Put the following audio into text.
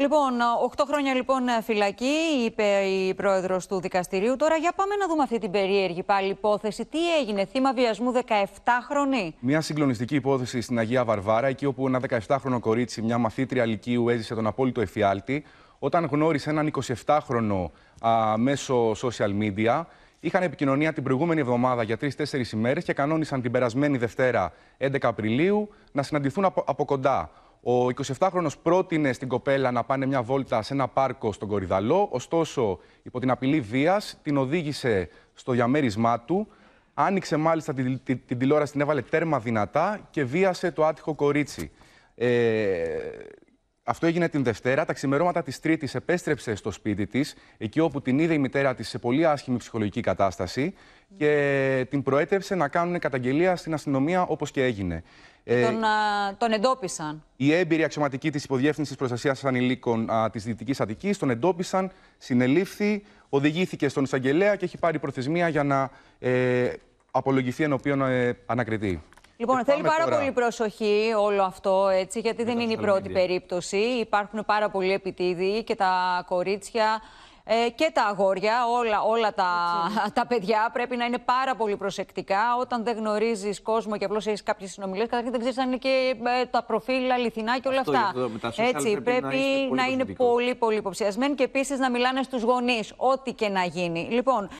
Λοιπόν, 8 χρόνια λοιπόν φυλακή, είπε η πρόεδρος του δικαστηρίου. Τώρα για πάμε να δούμε αυτή την περίεργη πάλι υπόθεση. Τι έγινε, θύμα βιασμού 17χρονη. Μια συγκλονιστική υπόθεση στην Αγία Βαρβάρα, εκεί όπου ένα 17χρονο κορίτσι, μια μαθήτρια Λυκείου, έζησε τον απόλυτο εφιάλτη. Όταν γνώρισε έναν 27χρονο α, μέσω social media, Είχαν επικοινωνία την προηγούμενη εβδομάδα για τρει-τέσσερι ημέρες και κανόνισαν την περασμένη Δευτέρα 11 Απριλίου να συναντηθούν από κοντά. Ο 27χρονος πρότεινε στην κοπέλα να πάνε μια βόλτα σε ένα πάρκο στον Κορυδαλό, ωστόσο υπό την απειλή βίας την οδήγησε στο διαμέρισμά του, άνοιξε μάλιστα την, την, την τηλεόραση, την έβαλε τέρμα δυνατά και βίασε το άτυχο κορίτσι. Ε, αυτό έγινε την Δευτέρα. Τα ξημερώματα της Τρίτης επέστρεψε στο σπίτι της, εκεί όπου την είδε η μητέρα της σε πολύ άσχημη ψυχολογική κατάσταση και την προέτρεψε να κάνουν καταγγελία στην αστυνομία όπως και έγινε. Ε, τον, τον εντόπισαν. Η έμπειρη αξιωματική της Υποδιεύθυνσης Προστασίας Ανηλίκων τη Δυτική Αττικής τον εντόπισαν, συνελήφθη, οδηγήθηκε στον εισαγγελέα και έχει πάρει προθεσμία για να ε, απολογηθεί ενώπιον ε, ανακριτή. Λοιπόν, θέλει πάρα πολύ προσοχή όλο αυτό, έτσι, γιατί δεν είναι η πρώτη περίπτωση. Υπάρχουν πάρα πολλοί επιτίδοι και τα κορίτσια ε, και τα αγόρια, όλα, όλα τα, τα παιδιά πρέπει να είναι πάρα πολύ προσεκτικά. Όταν δεν γνωρίζεις κόσμο και απλώς έχεις κάποιες συνομιλίες, καταρχήν δεν ξέρεις αν είναι και ε, τα προφίλ αληθινά και όλα αυτά. Έτσι, πρέπει, να, να είναι πολύ, πολύ υποψιασμένοι και επίσης να μιλάνε στους γονείς, ό,τι και να γίνει. Λοιπόν,